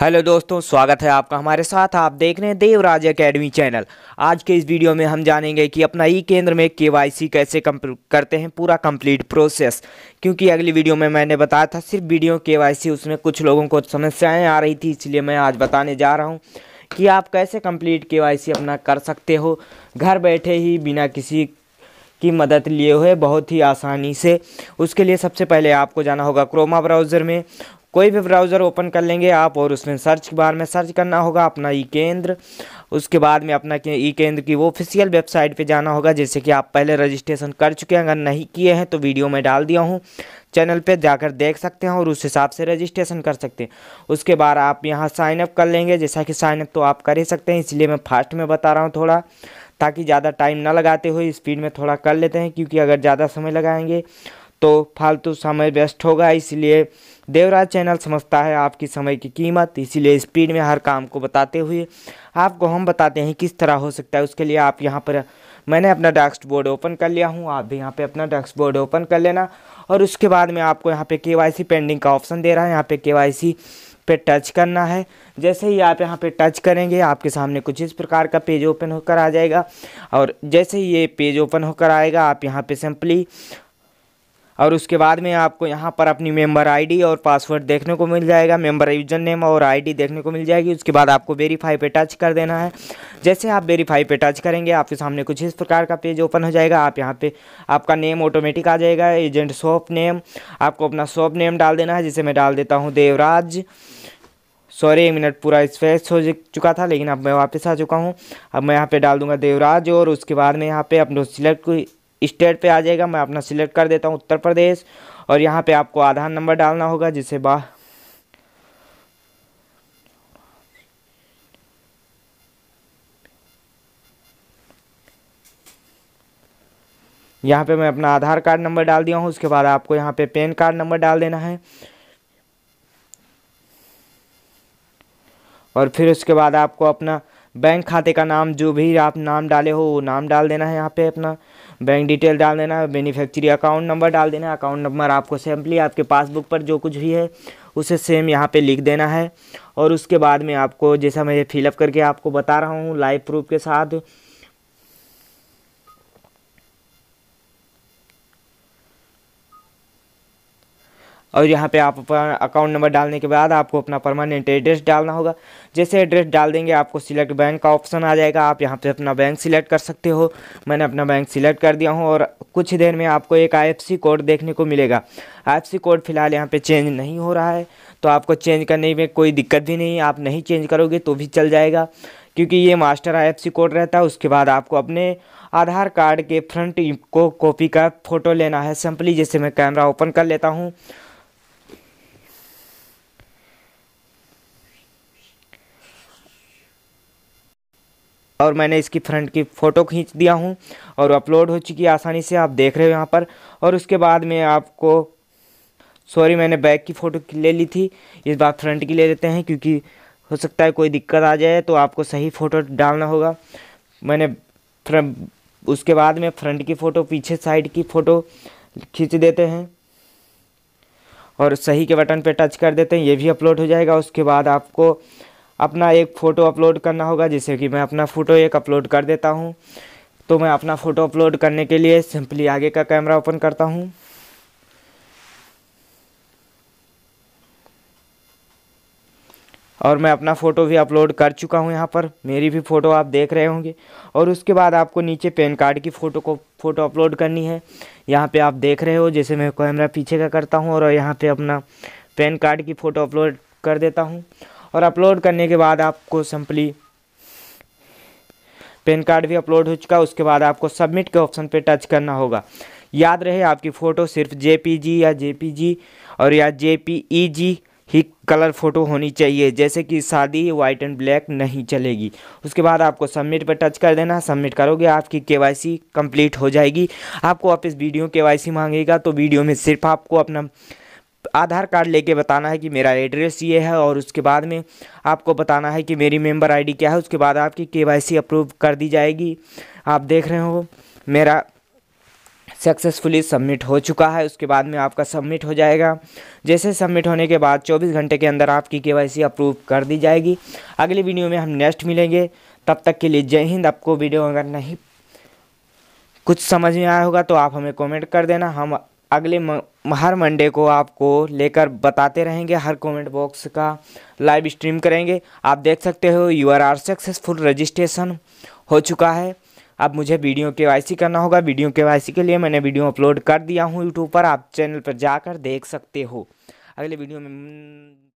hello दोस्तों स्वागत है आपका हमारे साथ आप देख रहे हैं देवराज एकेडमी चैनल आज के इस वीडियो में हम जानेंगे कि अपना ई केंद्र में केवाईसी कैसे करते हैं पूरा कंप्लीट प्रोसेस क्योंकि अगली वीडियो में मैंने बताया था सिर्फ वीडियो केवाईसी उसमें कुछ लोगों को समस्याएं आ रही थी इसलिए मैं आज बताने जा रहा हूँ कि आप कैसे कम्प्लीट के अपना कर सकते हो घर बैठे ही बिना किसी की मदद लिए हुए बहुत ही आसानी से उसके लिए सबसे पहले आपको जाना होगा क्रोमा ब्राउज़र में कोई भी ब्राउज़र ओपन कर लेंगे आप और उसमें सर्च बार में सर्च करना होगा अपना ई केंद्र उसके बाद में अपना ई केंद्र की वो ऑफिशियल वेबसाइट पे जाना होगा जैसे कि आप पहले रजिस्ट्रेशन कर चुके हैं अगर नहीं किए हैं तो वीडियो में डाल दिया हूँ चैनल पे जाकर देख सकते हैं और उस हिसाब से रजिस्ट्रेशन कर सकते हैं उसके बाद आप यहाँ साइनअप कर लेंगे जैसा कि साइनअप तो आप कर ही सकते हैं इसलिए मैं फास्ट में बता रहा हूँ थोड़ा ताकि ज़्यादा टाइम ना लगाते हुए स्पीड में थोड़ा कर लेते हैं क्योंकि अगर ज़्यादा समय लगाएंगे तो फालतू समय व्यस्त होगा इसलिए देवराज चैनल समझता है आपकी समय की कीमत इसीलिए स्पीड में हर काम को बताते हुए आपको हम बताते हैं किस तरह हो सकता है उसके लिए आप यहाँ पर मैंने अपना डैक्स बोर्ड ओपन कर लिया हूँ आप भी यहाँ पे अपना डैक्स बोर्ड ओपन कर लेना और उसके बाद में आपको यहाँ पे केवाईसी पेंडिंग का ऑप्शन दे रहा है यहाँ पे केवाईसी पे टच करना है जैसे ही आप यहाँ पे टच करेंगे आपके सामने कुछ इस प्रकार का पेज ओपन होकर आ जाएगा और जैसे ही ये पेज ओपन होकर आएगा आप यहाँ पे सिंपली और उसके बाद में आपको यहाँ पर अपनी मेंबर आईडी और पासवर्ड देखने को मिल जाएगा मेंबर यूजर नेम और आईडी देखने को मिल जाएगी उसके बाद आपको वेरीफाई पे टच कर देना है जैसे आप वेरीफाई पे टच करेंगे आपके सामने कुछ इस प्रकार का पेज ओपन हो जाएगा आप यहाँ पे आपका नेम ऑटोमेटिक आ जाएगा एजेंट शॉप नेम आपको अपना शॉप नेम डाल देना है जिसे मैं डाल देता हूँ देवराज सॉरी एक मिनट पूरा स्पेस हो चुका था लेकिन अब मैं वापस आ चुका हूँ अब मैं यहाँ पे डाल दूंगा देवराज और उसके बाद में यहाँ पे अपने सिलेक्ट स्टेट पे आ जाएगा मैं अपना सिलेक्ट कर देता हूँ उत्तर प्रदेश और यहाँ पे आपको आधार नंबर डालना होगा जिससे बा यहाँ पे मैं अपना आधार कार्ड नंबर डाल दिया हूँ उसके बाद आपको यहाँ पे पैन कार्ड नंबर डाल देना है और फिर उसके बाद आपको अपना बैंक खाते का नाम जो भी आप नाम डाले हो वो नाम डाल देना है यहाँ पे अपना बैंक डिटेल डाल देना है बेनिफैक्चरी अकाउंट नंबर डाल देना है अकाउंट नंबर आपको सिंपली आपके पासबुक पर जो कुछ भी है उसे सेम यहाँ पे लिख देना है और उसके बाद में आपको जैसा मैं फिलअप करके आपको बता रहा हूँ लाइव प्रूफ के साथ और यहाँ पे आप अपना अकाउंट नंबर डालने के बाद आपको अपना परमानेंट एड्रेस डालना होगा जैसे एड्रेस डाल देंगे आपको सिलेक्ट बैंक का ऑप्शन आ जाएगा आप यहाँ पे अपना बैंक सिलेक्ट कर सकते हो मैंने अपना बैंक सिलेक्ट कर दिया हूँ और कुछ ही देर में आपको एक आई कोड देखने को मिलेगा आई कोड फिलहाल यहाँ पर चेंज नहीं हो रहा है तो आपको चेंज करने में कोई दिक्कत भी नहीं आप नहीं चेंज करोगे तो भी चल जाएगा क्योंकि ये मास्टर आई कोड रहता है उसके बाद आपको अपने आधार कार्ड के फ्रंट को कॉपी का फ़ोटो लेना है सिंपली जैसे मैं कैमरा ओपन कर लेता हूँ और मैंने इसकी फ्रंट की फ़ोटो खींच दिया हूँ और अपलोड हो चुकी है आसानी से आप देख रहे हो यहाँ पर और उसके बाद में आपको सॉरी मैंने बैक की फ़ोटो ले ली थी इस बार फ्रंट की ले लेते हैं क्योंकि हो सकता है कोई दिक्कत आ जाए तो आपको सही फ़ोटो डालना होगा मैंने उसके बाद में फ्रंट की फ़ोटो पीछे साइड की फ़ोटो खींच देते हैं और सही के बटन पे टच कर देते हैं ये भी अपलोड हो जाएगा उसके बाद आपको अपना एक फ़ोटो अपलोड करना होगा जैसे कि मैं अपना फ़ोटो एक अपलोड कर देता हूँ तो मैं अपना फ़ोटो अपलोड करने के लिए सिंपली आगे का कैमरा ओपन करता हूँ और मैं अपना फ़ोटो भी अपलोड कर चुका हूँ यहाँ पर मेरी भी फ़ोटो आप देख रहे होंगे और उसके बाद आपको नीचे पेन कार्ड की फ़ोटो को फ़ोटो अपलोड करनी है यहाँ पे आप देख रहे हो जैसे मैं कैमरा पीछे का करता हूँ और यहाँ पे अपना पेन कार्ड की फ़ोटो अपलोड कर देता हूँ और अपलोड करने के बाद आपको सिंपली पेन कार्ड भी अपलोड हो चुका उसके बाद आपको सबमिट के ऑप्शन पे टच करना होगा याद रहे आपकी फ़ोटो सिर्फ जे या जे और या जे e ही कलर फ़ोटो होनी चाहिए जैसे कि शादी वाइट एंड ब्लैक नहीं चलेगी उसके बाद आपको सबमिट पर टच कर देना सबमिट करोगे आपकी केवाईसी कंप्लीट हो जाएगी आपको वापस वीडियो केवाईसी मांगेगा तो वीडियो में सिर्फ आपको अपना आधार कार्ड लेके बताना है कि मेरा एड्रेस ये है और उसके बाद में आपको बताना है कि मेरी मेंबर आईडी क्या है उसके बाद आपकी केवाईसी अप्रूव कर दी जाएगी आप देख रहे हो मेरा सक्सेसफुली सबमिट हो चुका है उसके बाद में आपका सबमिट हो जाएगा जैसे सबमिट होने के बाद 24 घंटे के अंदर आपकी के अप्रूव कर दी जाएगी अगले वीडियो में हम नेक्स्ट मिलेंगे तब तक के लिए जय हिंद आपको वीडियो अगर नहीं कुछ समझ में आया होगा तो आप हमें कॉमेंट कर देना हम अगले म, हर मंडे को आपको लेकर बताते रहेंगे हर कमेंट बॉक्स का लाइव स्ट्रीम करेंगे आप देख सकते हो you are are successful registration हो चुका है अब मुझे वीडियो के वाई सी करना होगा वीडियो के वाई सी के लिए मैंने वीडियो अपलोड कर दिया हूँ यूट्यूब पर आप चैनल पर जाकर देख सकते हो अगले वीडियो में